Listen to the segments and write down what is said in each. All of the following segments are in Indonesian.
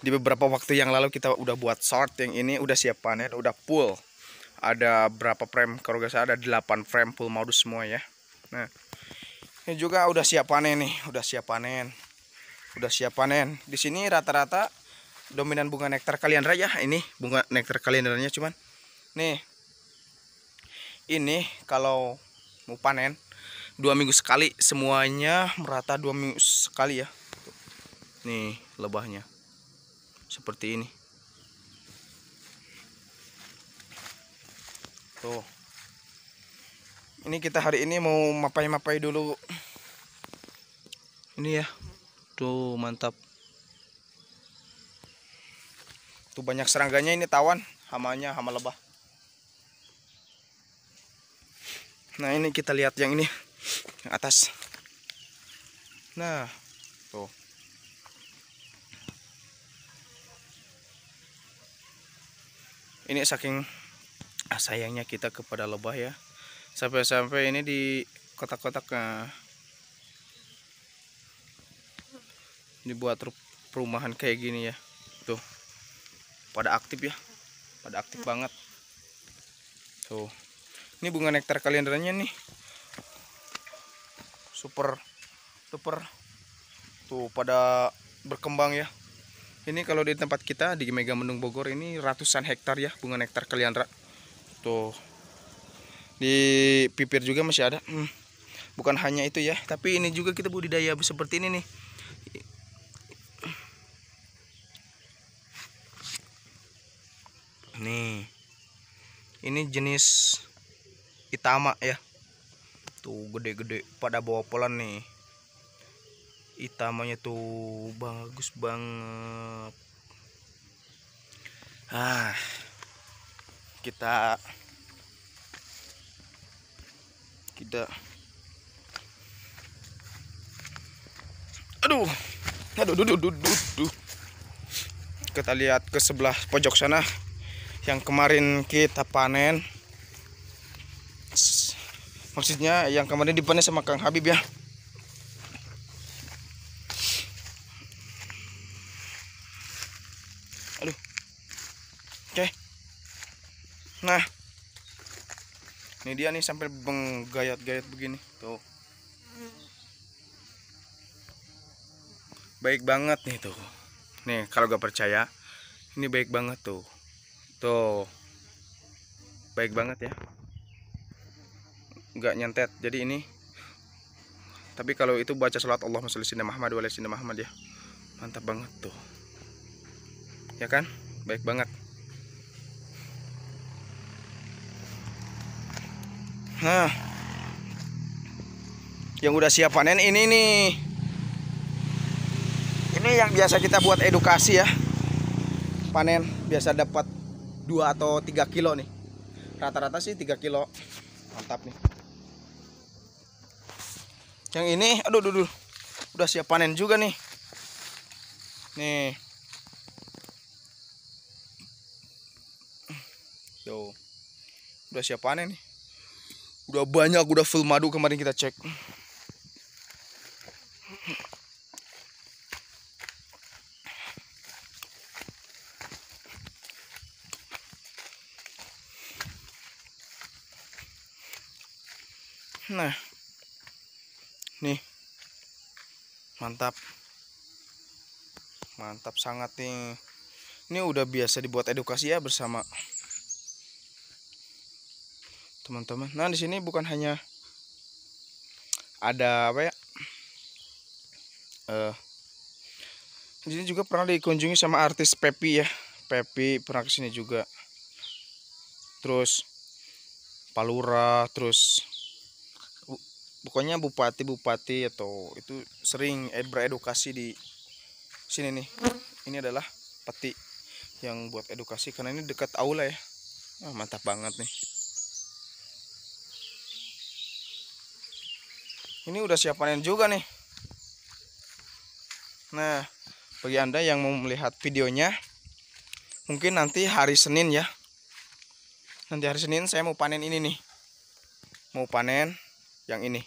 di beberapa waktu yang lalu kita udah buat short yang ini udah siap panen ya, udah full ada berapa frame kalau gak salah ada 8 frame full modus semua ya nah ini juga udah siap panen nih udah siap panen udah siap panen di sini rata-rata dominan bunga nektar kalian raya ini bunga nektar kalian raya cuman nih ini kalau mau panen dua minggu sekali semuanya merata dua minggu sekali ya nih lebahnya seperti ini tuh ini kita hari ini mau mapai-mapai dulu ini ya tuh mantap tuh banyak serangganya ini tawan hamanya hama lebah nah ini kita lihat yang ini yang atas nah tuh ini saking ah, sayangnya kita kepada lebah ya sampai-sampai ini di kotak-kotak ah, dibuat perumahan kayak gini ya tuh pada aktif ya pada aktif banget tuh ini bunga nektar kalendernya nih super super tuh pada berkembang ya ini kalau di tempat kita di Mega Mendung Bogor ini ratusan hektar ya bunga nektar kaliandra tuh di pipir juga masih ada hmm. bukan hanya itu ya tapi ini juga kita budidaya seperti ini nih nih ini jenis itama ya tuh gede-gede pada bawa polan nih itamanya tuh bagus banget ah kita kita aduh aduh aduh, aduh, aduh, aduh. kita lihat ke sebelah pojok sana yang kemarin kita panen maksudnya yang kemarin dipanen sama Kang Habib ya Oke. Okay. Nah. Ini dia nih sampai menggayat-gayat begini. Tuh. Baik banget nih tuh. Nih, kalau gak percaya, ini baik banget tuh. Tuh. Baik banget ya. Gak nyentet. Jadi ini tapi kalau itu baca salat Allah Masya sinna Muhammad wa Muhammad ya. Mantap banget tuh. Ya kan? Baik banget. Nah, yang udah siap panen ini nih. Ini yang biasa kita buat edukasi ya. Panen biasa dapat 2 atau 3 kilo nih. Rata-rata sih 3 kilo. Mantap nih. Yang ini, aduh, aduh, aduh. Udah siap panen juga nih. Nih. Yo. Udah siap panen nih. Udah banyak, udah full madu kemarin kita cek. Nah. Nih. Mantap. Mantap sangat nih. Ini udah biasa dibuat edukasi ya bersama teman-teman nah di sini bukan hanya ada apa ya uh, di sini juga pernah dikunjungi sama artis Pepi ya Pepi pernah kesini juga terus Palura terus bu, pokoknya bupati-bupati atau itu sering beredukasi di sini nih ini adalah peti yang buat edukasi karena ini dekat aula ya oh, mantap banget nih ini udah siap panen juga nih nah bagi anda yang mau melihat videonya mungkin nanti hari Senin ya nanti hari Senin saya mau panen ini nih mau panen yang ini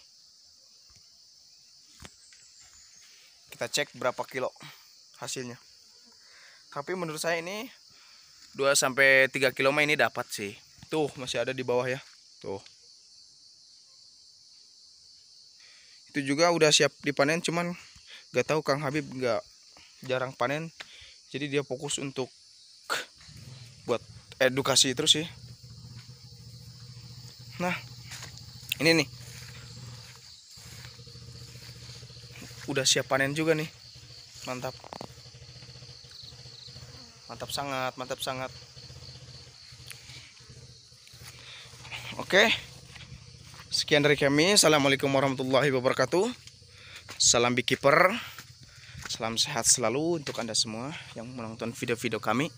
kita cek berapa kilo hasilnya tapi menurut saya ini 2 3 kilo ini dapat sih tuh masih ada di bawah ya tuh itu juga udah siap dipanen cuman gak tahu Kang Habib gak jarang panen jadi dia fokus untuk buat edukasi terus sih nah ini nih udah siap panen juga nih mantap mantap sangat mantap sangat oke okay. Sekian dari kami. Assalamualaikum warahmatullahi wabarakatuh. Salam beekeeper. Salam sehat selalu untuk Anda semua yang menonton video-video kami.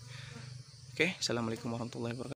Oke, Assalamualaikum warahmatullahi wabarakatuh.